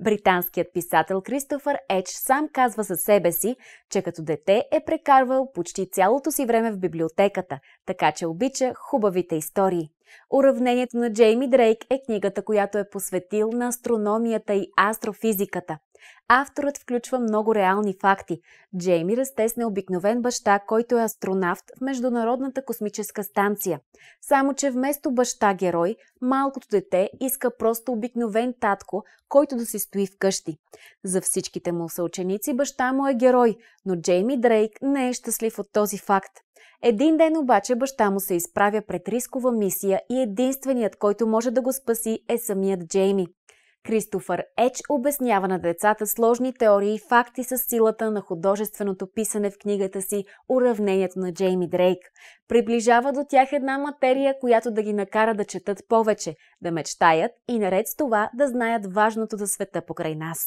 Британският писател Кристофър Едж сам казва за себе си, че като дете е прекарвал почти цялото си време в библиотеката, така че обича хубавите истории. Уравнението на Джейми Дрейк е книгата, която е посветил на астрономията и астрофизиката авторът включва много реални факти. Джейми с е необикновен баща, който е астронавт в Международната космическа станция. Само, че вместо баща-герой, малкото дете иска просто обикновен татко, който да се стои вкъщи. За всичките му съученици баща му е герой, но Джейми Дрейк не е щастлив от този факт. Един ден обаче баща му се изправя пред рискова мисия и единственият, който може да го спаси е самият Джейми. Кристофър Еч обяснява на децата сложни теории и факти с силата на художественото писане в книгата си «Уравнението на Джейми Дрейк». Приближава до тях една материя, която да ги накара да четат повече, да мечтаят и наред с това да знаят важното за света покрай нас.